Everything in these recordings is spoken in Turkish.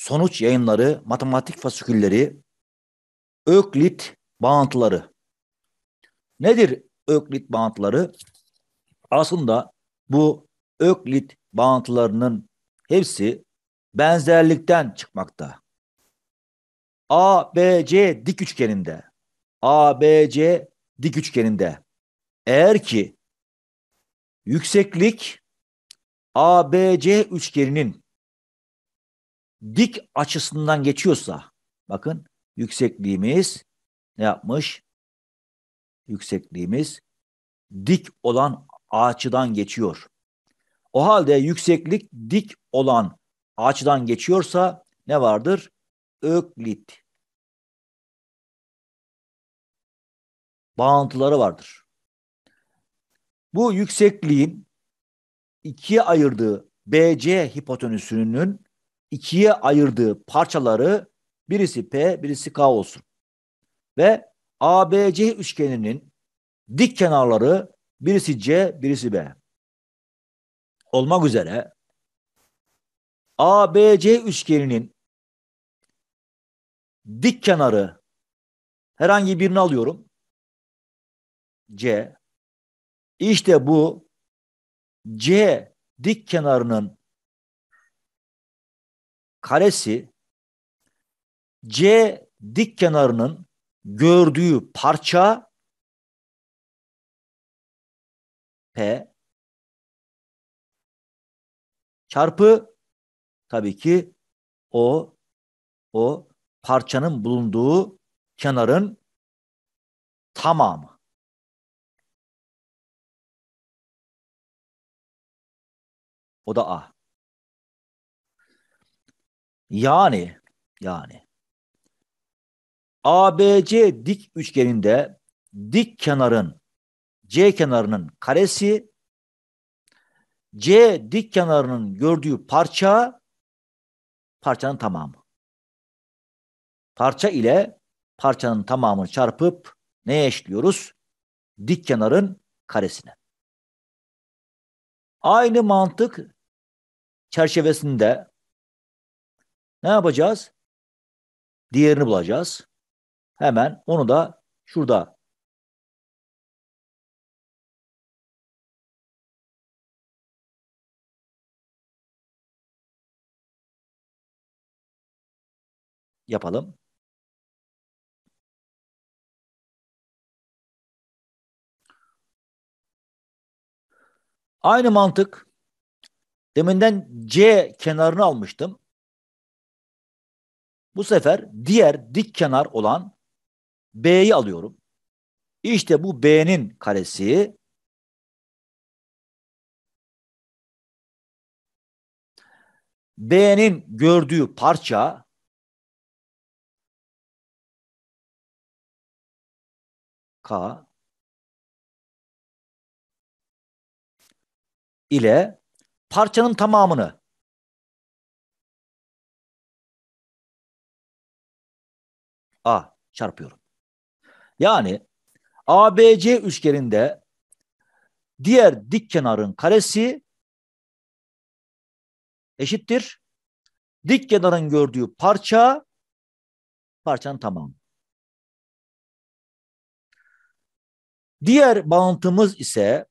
sonuç yayınları, matematik fasikülleri, Öklit bağıntıları. Nedir Öklit bağıntıları? Aslında bu Öklit bağıntılarının hepsi benzerlikten çıkmakta. ABC dik üçgeninde. ABC dik üçgeninde. Eğer ki yükseklik ABC üçgeninin dik açısından geçiyorsa bakın yüksekliğimiz ne yapmış? Yüksekliğimiz dik olan açıdan geçiyor. O halde yükseklik dik olan açıdan geçiyorsa ne vardır? Öklit bağıntıları vardır. Bu yüksekliğin ikiye ayırdığı BC hipotenüsünün ikiye ayırdığı parçaları birisi P, birisi K olsun. Ve ABC üçgeninin dik kenarları birisi C, birisi B. Olmak üzere ABC üçgeninin dik kenarı herhangi birini alıyorum. C. İşte bu C dik kenarının karesi C dik kenarının gördüğü parça P çarpı tabii ki o o parçanın bulunduğu kenarın tamamı. O da A. Yani yani ABC dik üçgeninde dik kenarın C kenarının karesi C dik kenarının gördüğü parça parçanın tamamı. Parça ile parçanın tamamını çarpıp neye eşliyoruz? Dik kenarın karesine. Aynı mantık çerçevesinde ne yapacağız? Diğerini bulacağız. Hemen onu da şurada yapalım. Aynı mantık deminden C kenarını almıştım. Bu sefer diğer dik kenar olan B'yi alıyorum. İşte bu B'nin karesi B'nin gördüğü parça K ile parçanın tamamını A çarpıyorum. Yani ABC üçgeninde diğer dik kenarın karesi eşittir. Dik kenarın gördüğü parça parçanın tamamı. Diğer bağıntımız ise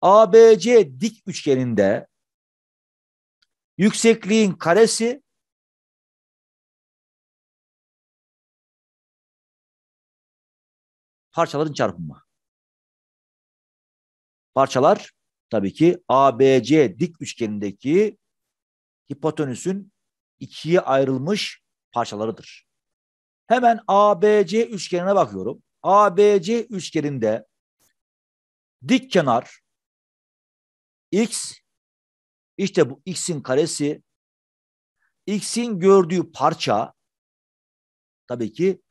ABC dik üçgeninde yüksekliğin karesi parçaların çarpımı. Parçalar tabii ki ABC dik üçgenindeki hipotenüsün ikiye ayrılmış parçalarıdır. Hemen ABC üçgenine bakıyorum. ABC üçgeninde dik kenar x işte bu x'in karesi x'in gördüğü parça tabii ki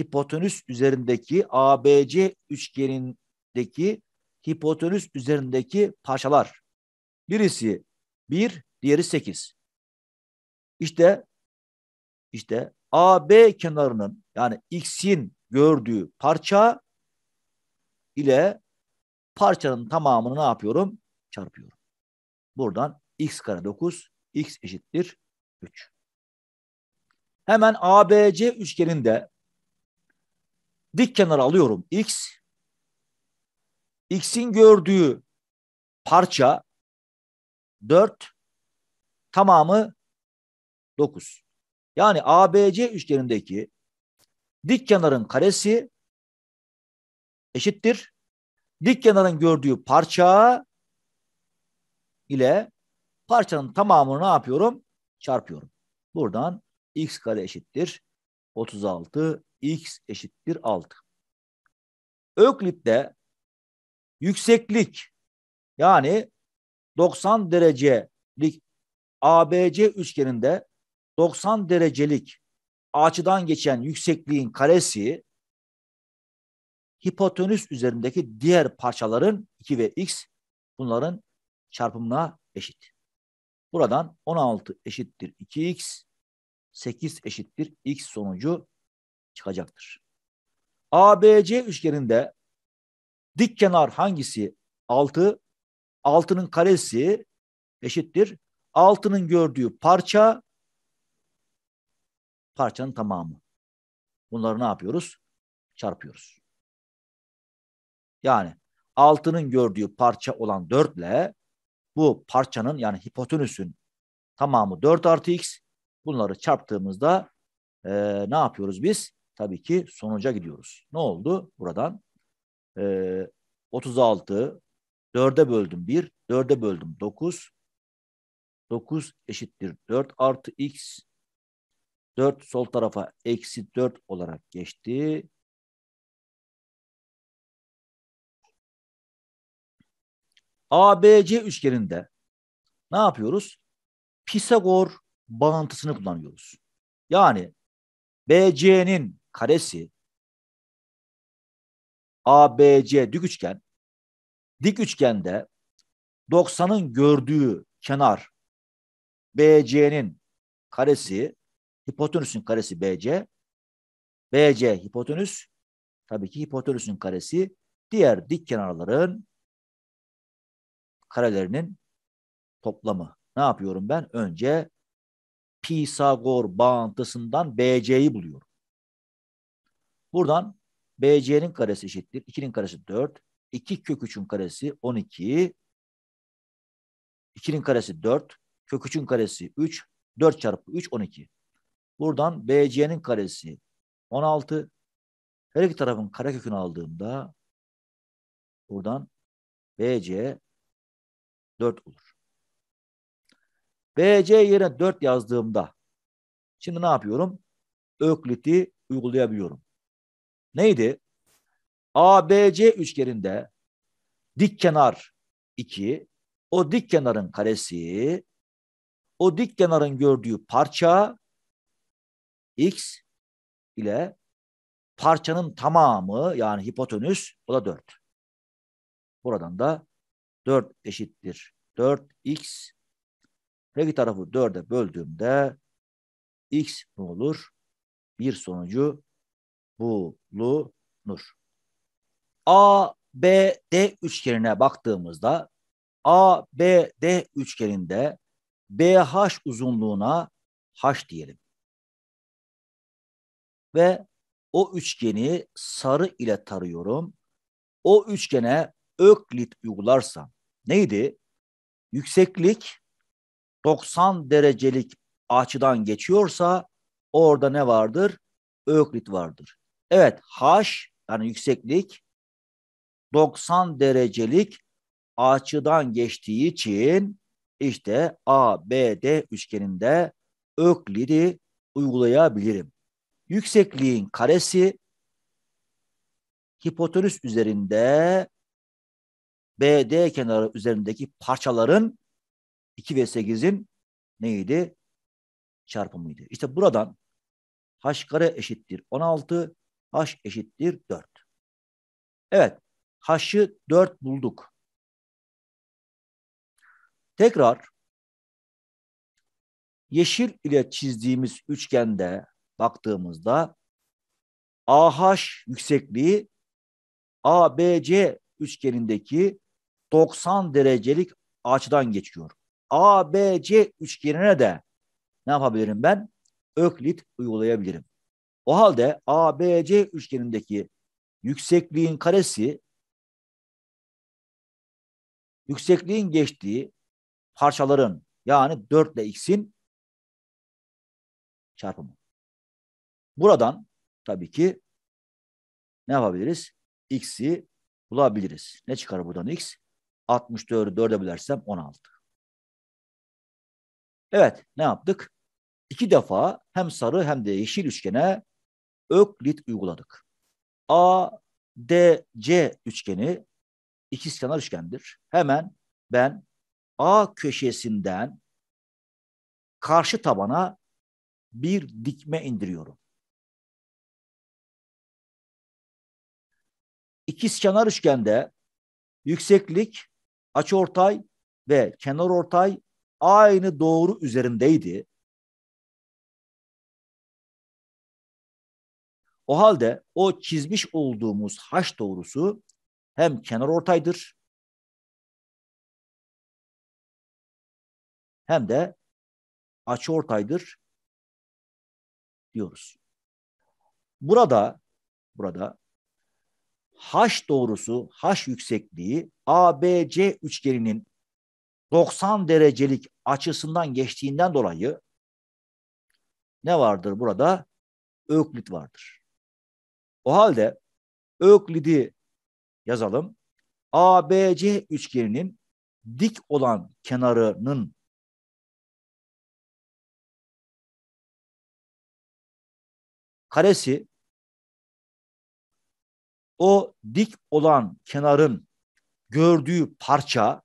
hipotenüs üzerindeki ABC üçgenindeki hipotenüs üzerindeki parçalar Birisi 1, bir, diğeri 8. İşte işte AB kenarının yani X'in gördüğü parça ile parçanın tamamını ne yapıyorum? Çarpıyorum. Buradan x kare 9, x eşittir 3. Hemen ABC üçgeninde dik kenar alıyorum x. x'in gördüğü parça 4 tamamı 9. Yani ABC üçgenindeki dik kenarın karesi eşittir. Dik kenarın gördüğü parça ile parçanın tamamını ne yapıyorum? Çarpıyorum. Buradan x kare eşittir. 36 x eşittir 6. Öklit'te yükseklik yani 90 derecelik ABC üçgeninde 90 derecelik açıdan geçen yüksekliğin karesi hipotenüs üzerindeki diğer parçaların 2 ve x bunların çarpımına eşit. Buradan 16 eşittir 2x, 8 eşittir x sonucu çıkacaktır. ABC üçgeninde dik kenar hangisi? 6. Altı. 6'nın karesi eşittir. 6'nın gördüğü parça parçanın tamamı. Bunları ne yapıyoruz? Çarpıyoruz. Yani 6'nın gördüğü parça olan 4 ile bu parçanın yani hipotenüsün tamamı 4 artı x. Bunları çarptığımızda e, ne yapıyoruz biz? tabii ki sonuca gidiyoruz. Ne oldu buradan? E, 36, 4'e böldüm 1, 4'e böldüm 9. 9 eşittir 4 artı x. 4 sol tarafa eksi 4 olarak geçti. ABC üçgeninde ne yapıyoruz? Pisagor bağıntısını kullanıyoruz. Yani BC'nin karesi ABC dik üçgen. Dik üçgende 90'ın gördüğü kenar BC'nin karesi hipotenüsün karesi BC. BC hipotenüs. Tabii ki hipotenüsün karesi diğer dik kenarların karelerinin toplamı. Ne yapıyorum ben? Önce Pisagor bağıntısından BC'yi buluyorum. Buradan BC'nin karesi eşittir. 2'nin karesi 4. 2 kök 3'ün karesi 12. 2'nin karesi 4. Kök 3'ün karesi 3. 4 çarpı 3 12. Buradan BC'nin karesi 16. Her iki tarafın karekökünü aldığımda buradan BC 4 olur. BC yerine 4 yazdığımda şimdi ne yapıyorum? Öklit'i uygulayabiliyorum neydi? ABC üçgeninde dik kenar 2, o dik kenarın karesi, o dik kenarın gördüğü parça x ile parçanın tamamı yani hipotenüs o da 4. Buradan da 4 eşittir 4x. Her iki tarafı 4'e böldüğümde x ne olur? Bir sonucu bulunur. A, B, D üçgenine baktığımızda A, B, D üçgeninde BH uzunluğuna H diyelim. Ve o üçgeni sarı ile tarıyorum. O üçgene öklit uygularsam neydi? Yükseklik 90 derecelik açıdan geçiyorsa orada ne vardır? Öklit vardır. Evet H yani yükseklik 90 derecelik açıdan geçtiği için işte ABD üçgeninde öklidi uygulayabilirim. Yüksekliğin karesi hipotenüs üzerinde BD kenarı üzerindeki parçaların 2 ve 8'in neydi? Çarpımıydı. İşte buradan h kare eşittir 16 h eşittir 4. Evet. h'ı 4 bulduk. Tekrar yeşil ile çizdiğimiz üçgende baktığımızda AH yüksekliği ABC üçgenindeki 90 derecelik açıdan geçiyor. ABC üçgenine de ne yapabilirim ben? Öklit uygulayabilirim. O halde ABC üçgenindeki yüksekliğin karesi yüksekliğin geçtiği parçaların yani 4 ile x'in çarpımı. Buradan tabii ki ne yapabiliriz? x'i bulabiliriz. Ne çıkar buradan x? 64'ü 4'e bilersem 16. Evet ne yaptık? İki defa hem sarı hem de yeşil üçgene öklit uyguladık. A, D, C üçgeni ikizkenar üçgendir. Hemen ben A köşesinden karşı tabana bir dikme indiriyorum. İkizkenar üçgende yükseklik, açıortay ve kenar ortay aynı doğru üzerindeydi. O halde o çizmiş olduğumuz haş doğrusu hem kenar ortaydır hem de açı ortaydır diyoruz. Burada burada H doğrusu, H yüksekliği ABC üçgeninin 90 derecelik açısından geçtiğinden dolayı ne vardır burada? Öklit vardır. O halde Öklid'i yazalım. ABC üçgeninin dik olan kenarının karesi o dik olan kenarın gördüğü parça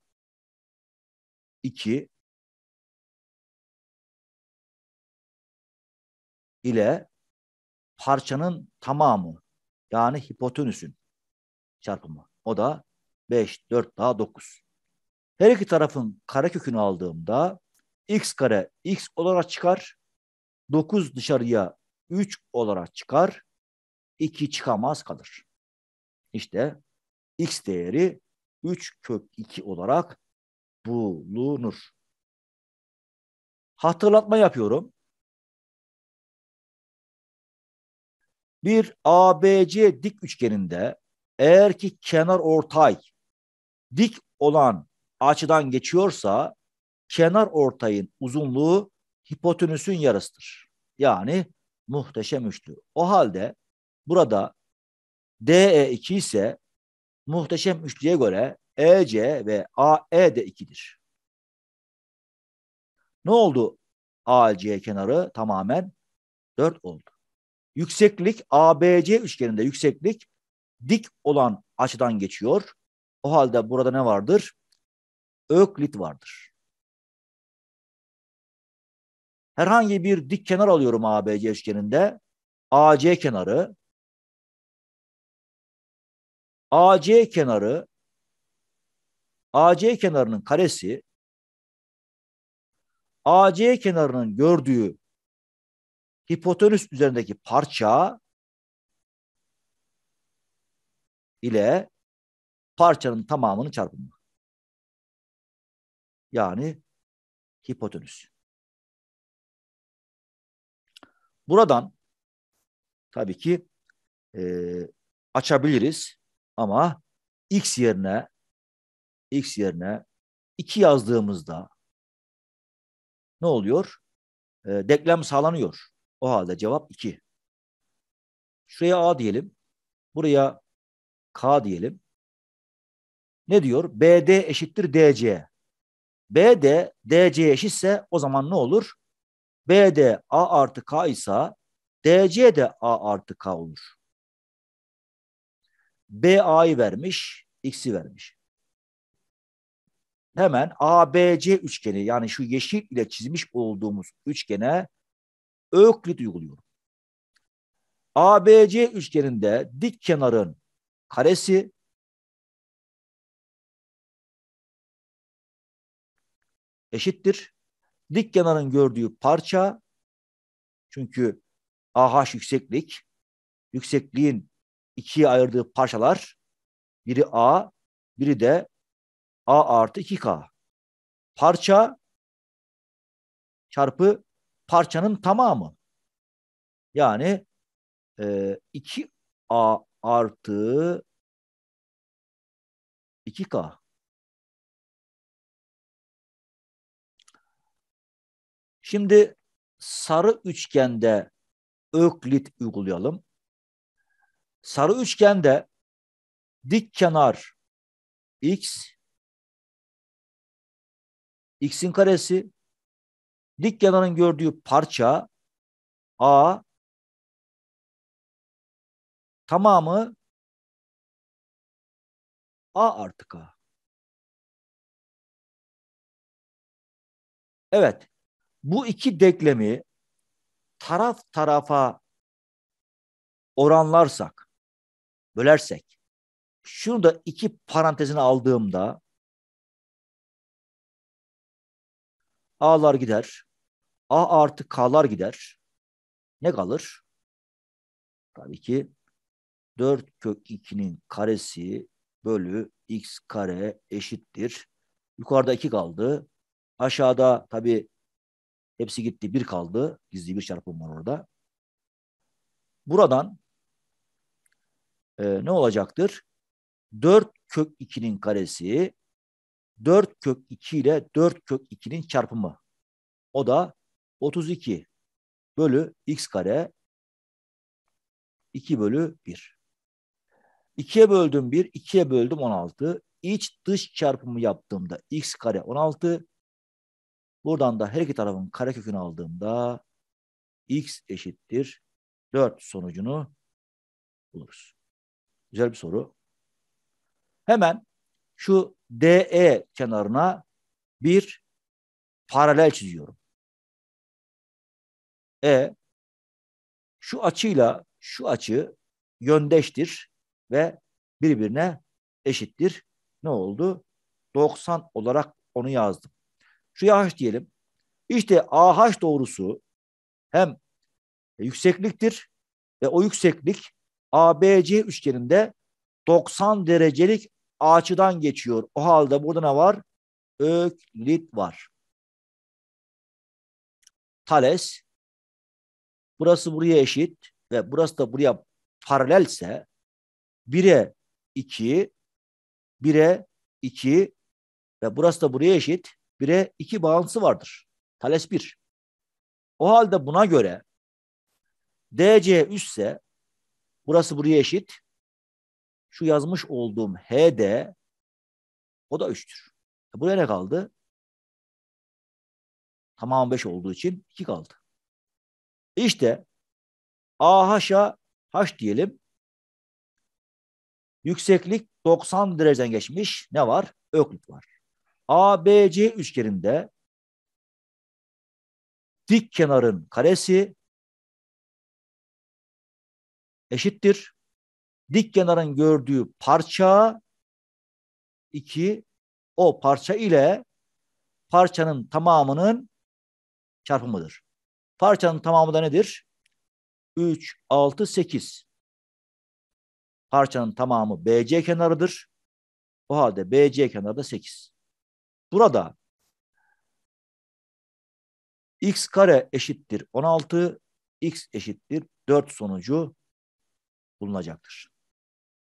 2 ile parçanın tamamı yani hipotenüsün çarpımı. O da 5, 4 daha 9. Her iki tarafın karekökünü aldığımda x kare x olarak çıkar. 9 dışarıya 3 olarak çıkar. 2 çıkamaz kalır. İşte x değeri 3 kök 2 olarak bulunur. Hatırlatma yapıyorum. bir ABC dik üçgeninde eğer ki kenar ortay dik olan açıdan geçiyorsa kenar ortayın uzunluğu hipotenüsün yarısıdır. Yani muhteşem üçlü. O halde burada DE2 ise muhteşem üçlüye göre EC ve AE de 2'dir. Ne oldu? AC kenarı tamamen 4 oldu. Yükseklik ABC üçgeninde yükseklik dik olan açıdan geçiyor. O halde burada ne vardır? Öklit vardır. Herhangi bir dik kenar alıyorum ABC üçgeninde. AC kenarı AC kenarı AC kenarının karesi AC kenarının gördüğü hipotenüs üzerindeki parça ile parçanın tamamının çarpımı. Yani hipotenüs. Buradan tabii ki e, açabiliriz ama x yerine x yerine 2 yazdığımızda ne oluyor? E, denklem sağlanıyor. O halde cevap 2. Şuraya A diyelim. Buraya K diyelim. Ne diyor? BD eşittir DC. BD DC eşitse o zaman ne olur? BD A artı K ise DC de A artı K olur. BA'yı vermiş, X'i vermiş. Hemen ABC üçgeni yani şu yeşil ile çizmiş olduğumuz üçgene Öklit uyguluyorum. ABC üçgeninde dik kenarın karesi eşittir. Dik kenarın gördüğü parça çünkü AH yükseklik yüksekliğin ikiye ayırdığı parçalar biri A biri de A artı 2K. Parça çarpı parçanın tamamı. Yani e, 2A artı 2K. Şimdi sarı üçgende öklit uygulayalım. Sarı üçgende dik kenar x, x'in karesi Likya'nın gördüğü parça A tamamı A artık A. Evet. Bu iki denklemi taraf tarafa oranlarsak, bölersek, şunu da iki parantezine aldığımda A'lar gider. A artı K'lar gider. Ne kalır? Tabii ki 4 kök 2'nin karesi bölü x kare eşittir. Yukarıda 2 kaldı. Aşağıda tabii hepsi gitti 1 kaldı. Gizli bir çarpım var orada. Buradan e, ne olacaktır? 4 kök 2'nin karesi 4 kök 2 ile 4 kök 2'nin çarpımı. O da 32 bölü x kare 2 bölü 1. 2'ye böldüm 1, 2'ye böldüm 16. İç dış çarpımı yaptığımda x kare 16. Buradan da her iki tarafın karekökünü aldığımda x eşittir 4 sonucunu buluruz. Güzel bir soru. Hemen şu DE kenarına bir paralel çiziyorum. E şu açıyla şu açı yöndeştir ve birbirine eşittir. Ne oldu? 90 olarak onu yazdım. Şu H diyelim. İşte AH doğrusu hem yüksekliktir ve o yükseklik ABC üçgeninde 90 derecelik açıdan geçiyor. O halde burada ne var? Öklit var. Tales burası buraya eşit ve burası da buraya paralelse 1'e 2, 1'e 2 ve burası da buraya eşit 1'e 2 bağıntısı vardır. Tales 1. O halde buna göre DC üstse burası buraya eşit. Şu yazmış olduğum HD o da 3'tür. E, buraya ne kaldı? Tamam 5 olduğu için 2 kaldı. İşte AH'a H diyelim. Yükseklik 90 dereceden geçmiş. Ne var? Öklit var. ABC üçgeninde dik kenarın karesi eşittir. Dik kenarın gördüğü parça 2 o parça ile parçanın tamamının çarpımıdır. Parçanın tamamı da nedir? 3, 6, 8. Parçanın tamamı BC kenarıdır. O halde BC kenarı da 8. Burada x kare eşittir 16, x eşittir 4 sonucu bulunacaktır.